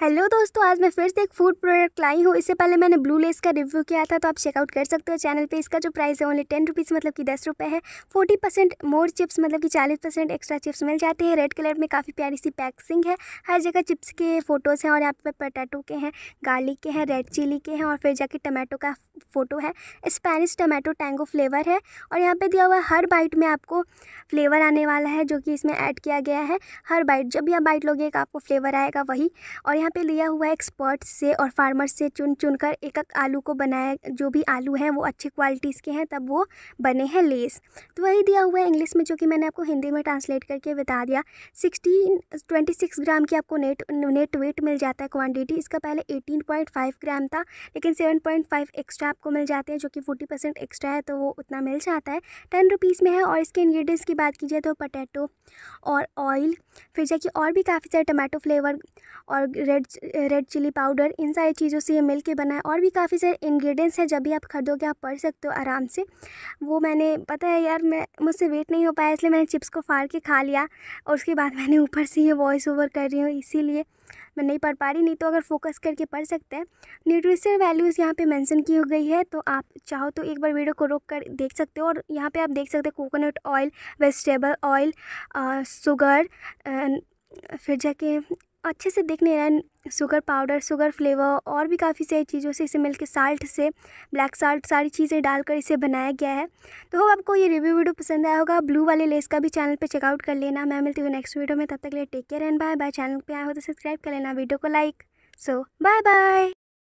hello दोस्तों आज मैं फिर से एक फूड प्रोडक्ट लाई हूँ इससे पहले मैंने ब्लू लेस का रिव्यू किया था तो आप चेकआउट कर सकते हो चैनल पे इसका जो प्राइस है ओनली टेन रुपीज़ मतलब कि दस रुपये है फोर्टी परसेंट मोर चिप्स मतलब कि चालीस परसेंट एक्स्ट्रा चिप्स मिल जाते हैं रेड कलर में काफ़ी प्यारी सी पैकसिंग है हर जगह चिप्स के फ़ोटोज़ हैं और यहाँ पर पटाटो के हैं गार्लिक के हैं रेड चिली के हैं और फिर जाके टमाटो का फ़ोटो है स्पेनिश टमाटो टैंगो फ्लेवर है और यहाँ पर दिया हुआ हर बाइट में आपको फ्लेवर आने वाला है जो कि इसमें ऐड किया गया है हर बाइट जब भी आप बाइट लोगे एक आपको फ्लेवर आएगा वही और यहाँ पे लिया हुआ है एक्सपर्ट्स से और फार्मर्स से चुन चुन कर एक एक आलू को बनाया जो भी आलू हैं वो अच्छी क्वालिटीज़ के हैं तब वो बने हैं लेस तो वही दिया हुआ है इंग्लिश में जो कि मैंने आपको हिंदी में ट्रांसलेट करके बता दिया सिक्सटीन ट्वेंटी सिक्स ग्राम की आपको नेट नेट वेट मिल जाता है क्वान्टिटी इसका पहले एटीन पॉइंट फाइव ग्राम था लेकिन सेवन पॉइंट फाइव एक्स्ट्रा आपको मिल जाते हैं जो कि फोर्टी परसेंट एक्स्ट्रा है तो वो उतना मिल जाता है टेन रुपीज़ में है और इसके इन्ग्रीडियंट्स की बात की जाए तो पटेटो और ऑयल फिर जाके और भी काफ़ी सारे टमाटो फ्लेवर और रेड रेड चिली पाउडर इन सारी चीज़ों से ये मिल के बना है और भी काफ़ी सारे इन्ग्रीडियंट्स हैं जब भी आप खरीदोगे आप पढ़ सकते हो आराम से वो मैंने पता है यार मैं मुझसे वेट नहीं हो पाया इसलिए मैंने चिप्स को फाड़ के खा लिया और उसके बाद मैंने ऊपर से ये वॉइस ओवर कर रही हूँ इसीलिए मैं नहीं पढ़ पा रही नहीं तो अगर फोकस करके पढ़ सकते हैं न्यूट्रिशन वैल्यूज़ यहाँ पे मेंशन की हो गई है तो आप चाहो तो एक बार वीडियो को रोक कर देख सकते हो और यहाँ पे आप देख सकते हैं coconut oil vegetable oil sugar फिर जाके अच्छे से दिख नहीं रहा है शुगर पाउडर शुगर फ्लेवर और भी काफ़ी सारी चीज़ों से इसे मिलके साल्ट से ब्लैक साल्ट सारी चीज़ें डालकर इसे बनाया गया है तो होप आपको ये रिव्यू वीडियो पसंद आया होगा ब्लू वाले लेस का भी चैनल पे चेकआउट कर लेना मैं मिलती हूँ नेक्स्ट वीडियो में तब तक के लिए take care and bye bye channel पर आया हो तो सब्सक्राइब कर लेना वीडियो को लाइक सो बाय बाय